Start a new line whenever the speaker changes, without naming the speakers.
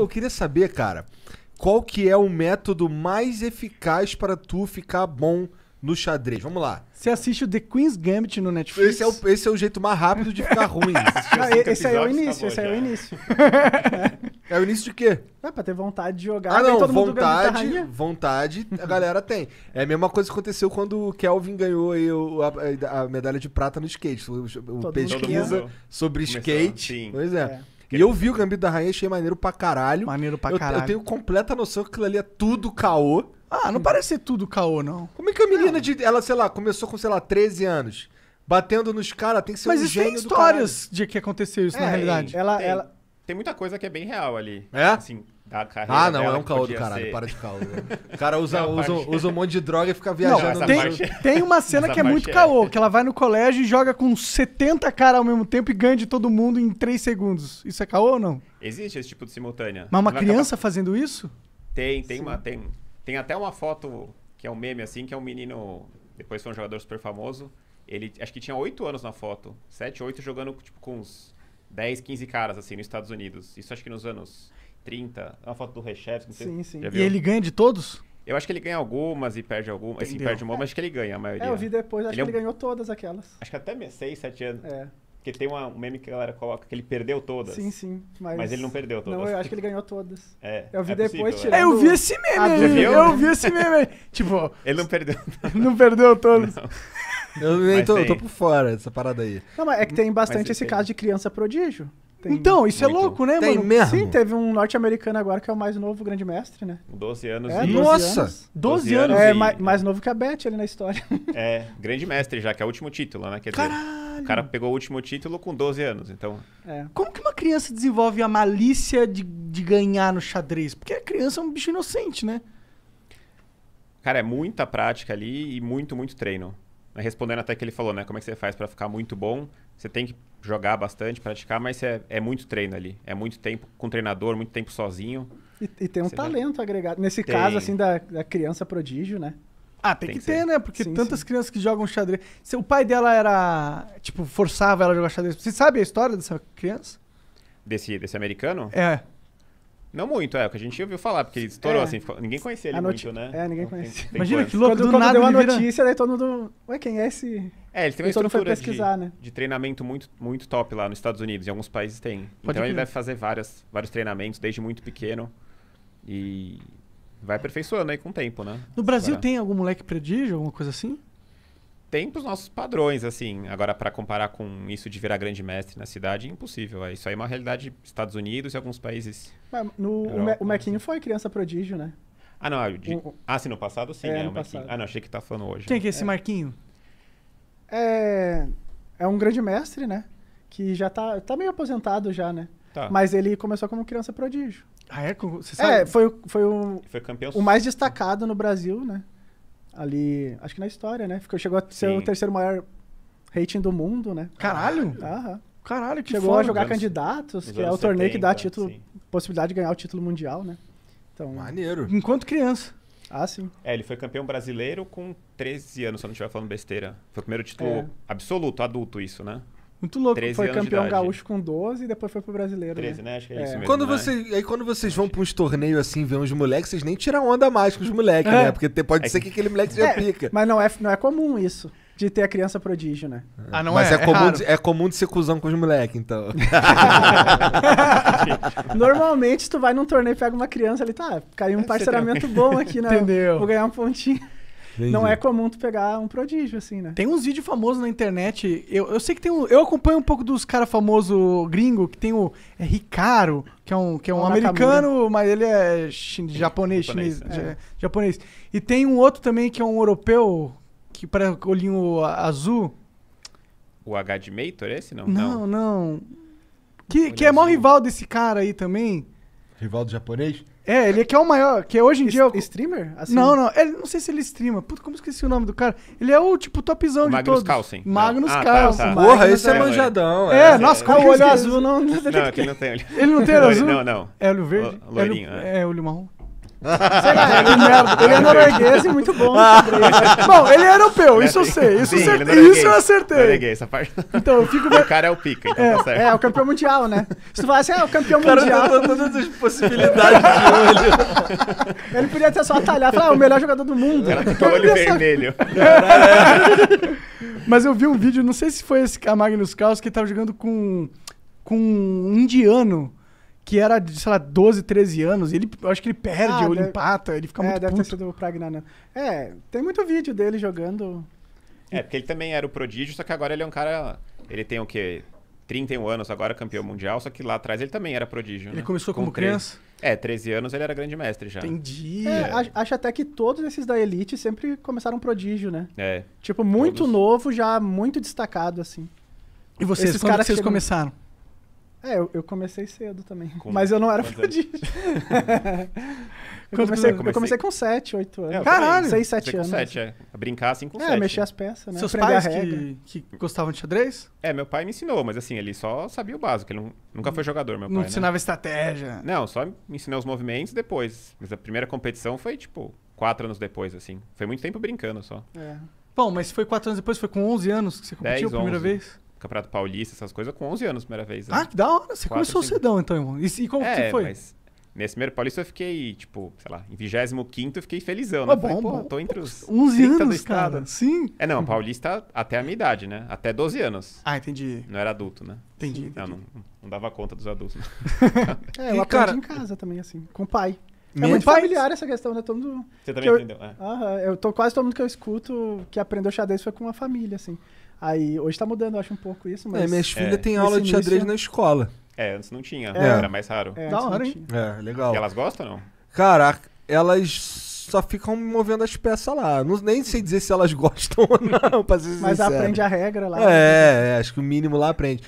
Eu queria saber, cara, qual que é o método mais eficaz para tu ficar bom no xadrez? Vamos lá. Você assiste o The Queen's Gambit no Netflix? Esse é o, esse é o jeito mais rápido de ficar ruim. esse aí é o início, esse aí é o início. é o início de quê?
É, pra ter vontade de jogar. Ah, não, vontade,
vontade a galera tem. É a mesma coisa que aconteceu quando o Kelvin ganhou aí o, a, a medalha de prata no skate. O, o pesquisa sobre skate. Pois é. é. E eu vi o Gambito da Rainha, achei maneiro pra caralho. Maneiro pra eu, caralho. Eu tenho completa noção que aquilo ali é tudo caô. Ah, não parece ser tudo caô, não. Como é que a menina não. de. Ela, sei lá, começou com, sei lá, 13 anos. Batendo nos caras, tem que ser Mas um gênio Mas tem histórias de que aconteceu isso, é, na realidade. Ela, tem, ela...
tem muita coisa que é bem real ali. É? Assim, da carreira. Ah, não, é um caô do caralho, ser... para de caô. O cara usa, usa, usa um monte de droga e fica viajando. Não, tem, é tem uma cena que é muito é
caô, que ela vai no colégio e joga com 70 caras ao mesmo tempo e ganha de todo mundo em 3 segundos. Isso é caô ou não?
Existe esse tipo de simultânea. Mas uma é criança
acaba... fazendo isso?
Tem, tem, Sim. uma, tem, tem até uma foto que é um meme assim, que é um menino, depois foi um jogador super famoso, ele acho que tinha 8 anos na foto, 7, 8 jogando tipo com uns 10, 15 caras assim nos Estados Unidos. Isso acho que nos anos 30, é uma foto do Rechevski. Sim, sim. E ele ganha de todos? Eu acho que ele ganha algumas e perde algumas. Assim, perde uma, é. mas acho que ele ganha a maioria. É, eu vi depois, acho ele que é ele
é ganhou todas aquelas.
Acho que até 6, 7 anos. É. Porque tem uma, um meme que a galera coloca que ele perdeu todas. Sim, sim. Mas, mas ele não perdeu todas. Não, eu acho
que ele ganhou todas. É. Eu vi é depois possível, tirando. É, eu vi esse meme aí. Viu? Eu vi esse meme aí. tipo.
Ele não
perdeu. não perdeu todas. Eu, eu tô, tô, por fora dessa parada aí.
Não, mas é que tem bastante esse tem. caso de criança prodígio. Tem então, isso é muito. é louco, né, Tem mano? Mesmo. Sim, teve um norte-americano agora que é o mais novo grande mestre, né? 12 anos. É, e... 12 Nossa! Anos. 12, anos. É, e... mais, mais novo que a Beth ali na história.
É, grande mestre já, que é o último título, né? Quer Caralho! Dizer, o cara pegou o último título com 12 anos, então...
É. Como que uma criança desenvolve a malícia de, de ganhar no xadrez? Porque a criança é um bicho inocente, né?
Cara, é muita prática ali e muito, muito treino. Respondendo até que ele falou, né? Como é que você faz para ficar muito bom? Você tem que jogar bastante, praticar, mas é, é muito treino ali. É muito tempo com treinador, muito tempo sozinho.
E, e tem um você talento agregado. Nesse tem. caso, assim, da, da criança prodígio, né? Ah, tem, tem que, que, ter, né? Porque sim, tantas sim. crianças que jogam xadrez. O pai dela era. Tipo, forçava ela a jogar xadrez. Você sabe a história dessa criança?
Desse, desse americano? É. Não muito, é, o que a gente ouviu falar, porque ele estourou é. assim, ninguém conhecia ele muito, né? É, ninguém então, conhecia. Imagina quanto. que louco, quando, do quando nada deu a notícia, vira... daí
todo mundo, ué, quem é esse? É, eles têm uma estrutura de, né?
de, treinamento muito, muito top lá nos Estados Unidos, em alguns países tem. Pode então ele deve fazer várias, vários treinamentos desde muito pequeno e vai aperfeiçoando aí com o tempo, né? No Brasil tem
algum moleque prodígio, alguma coisa assim?
Tem os nossos padrões, assim. Agora, para comparar com isso de virar grande mestre na cidade, é impossível. É, isso aí é uma realidade dos Estados Unidos e alguns países.
Mas no, Europa, o né? Mequinho assim. foi criança prodígio, né?
Ah, não. De... Ah, sim, no passado sim. É, né? no passado. Ah, não, achei que tá falando hoje. Quem né? que é
esse é. Marquinho? é, é um grande mestre, né? Que já tá, tá meio aposentado já, né? Tá. Mas ele começou como criança prodígio. Ah, é? Você é, sabe? É, foi, foi, o, foi campeão... o mais destacado no Brasil, né? Ali, acho que na história, né? Ficou, chegou a ser Sim. o terceiro maior rating do mundo, né? Caralho! Aham. Caralho, que Chegou foda. a jogar candidatos, que é o torneio 70, que dá título, sim. possibilidade de ganhar o título mundial, né? Então, Maneiro. Enquanto criança. Ah, sim.
É, ele foi campeão brasileiro com 13 anos, se eu não estiver falando besteira. Foi o primeiro título é. absoluto, adulto, isso, né? Muito louco, foi campeão
gaúcho com 12 e depois foi pro brasileiro. 13, né? né? Acho que é, é. isso mesmo. Quando né? você, aí quando vocês
vão pra uns torneios assim, ver uns moleques, vocês nem tiram onda mais com os moleques, é. né? Porque pode é. ser que aquele moleque é, já pica.
Mas não é, não é comum isso de ter a criança prodígio, né? É. Ah, não Mas é, é, é comum, de,
é comum de ser cuzão com os moleques, então.
Normalmente, tu vai num torneio e pega uma criança ali, tá, caiu um é, parceiramento bom aqui, né? Entendeu? Vou ganhar um pontinho. Entendi. Não é comum tu pegar um prodígio, assim, né? Tem uns vídeos famosos na internet. Eu, eu sei que tem um. Eu acompanho um pouco dos caras famosos gringo, que tem o. É Ricaro, que é um, que é um, é americano, mas ele é chin, japonês, japonês, chinês. É. Japonês. E tem um outro também que é um europeu que o olhinho azul.
O H de Mator, esse não? Não,
não. não. Que, que é maior rival desse cara aí também.
Rival
do
japonês? É, ele é que é o maior, que é hoje em Est dia... É o Streamer? Assim? Não, não, ele, não sei se ele streama. Puta, como esqueci o nome do cara. Ele é o, tipo, topzão o de todos. Carlsen. Magnus ah, tá, Carlsen. Tá, tá. Porra, esse é, é manjadão. É, é nossa, é, o olho azul não... Não, ele não tem olho. Ele não tem olho azul? Não, não. É olho verde? É, é, é olho marrom.
Sei lá, ele, é ele é norueguês e muito bom. Né? bom, ele é europeu, isso eu sei. Isso, Sim, é certe... é isso eu acertei. essa parte. Então, eu fico... O cara é o pica, então é, tá certo. É,
o campeão mundial, né? Se tu falasse, assim, ah, é o campeão cara, mundial. Tá
todas as possibilidades de
olho. Ele podia ter só atalhado, falar, ah, o melhor jogador do mundo. Ela com
olho vermelho.
Mas eu vi um vídeo, não sei se foi esse, a Magnus Carlos, que tava jogando com, com um indiano que era, sei lá, 12, 13 anos, ele, eu acho que ele perde, ah, ou deve... empata, ele fica é, muito puto. É, deve ter sido o né? É, tem muito vídeo dele jogando...
É, porque ele também era o prodígio, só que agora ele é um cara... Ele tem o quê? 31 anos, agora campeão mundial, só que lá atrás ele também era prodígio. Ele né? começou como Com criança? é, 13 anos ele era grande mestre já. Entendi.
É, é. Acho até que todos esses da elite sempre começaram prodígio, né? É. Tipo, muito todos. novo, já muito destacado, assim. E vocês, esses quando caras vocês chegam... começaram? É, eu, eu comecei cedo também. Com mas eu não era prodígio. eu, comecei, eu comecei com 7, 8 anos. É, Caralho! 6, 7 anos. 7, é.
Brincar assim com 7. É, sete. mexer as peças, né? Seus Aprender pais que, que, gostavam de xadrez? É, meu pai me ensinou, mas assim, ele só sabia o básico. Ele não, nunca foi jogador, meu não pai. Não né? ensinava né? estratégia. Não, só me ensinou os movimentos depois. Mas a primeira competição foi, tipo, 4 anos depois, assim. Foi muito tempo brincando só.
É. Bom, mas foi 4 anos depois, foi com 11 anos que você competiu 10, a primeira 11. vez?
Campeonato Paulista, essas coisas, com 11 anos, primeira vez. Né? Ah, que da hora. Você Quatro, começou cinco...
cedão, então, irmão. E, e como é, que foi? Mas
nesse primeiro Paulista eu fiquei, tipo, sei lá, em 25 eu fiquei felizão, ah, né? Ah, bom, Falei, bom, tô entre os
11 anos, cara. Sim.
É, não, Paulista até a minha idade, né? Até 12 anos. Ah, entendi. Não era adulto, né? Entendi. entendi. Não, não, não, dava conta dos adultos. é, eu aprendi cara...
em casa também, assim, com o pai. É muito familiar essa questão, né? Todo mundo... Você também eu... aprendeu, é. Aham, eu tô quase todo mundo que eu escuto que aprendeu xadrez foi com uma família, assim. Aí, hoje tá mudando, eu acho um pouco isso, é, mas. É, minhas
filhas é. têm aula de xadrez é na escola.
É, antes não tinha, é. era mais raro. É, da hora, hein? É, legal. E elas gostam ou não?
Cara, elas só ficam movendo as peças lá. Não, nem sei dizer se elas gostam ou não, pra ser Mas sincero. aprende a regra lá. É, né? é, acho que o mínimo lá aprende.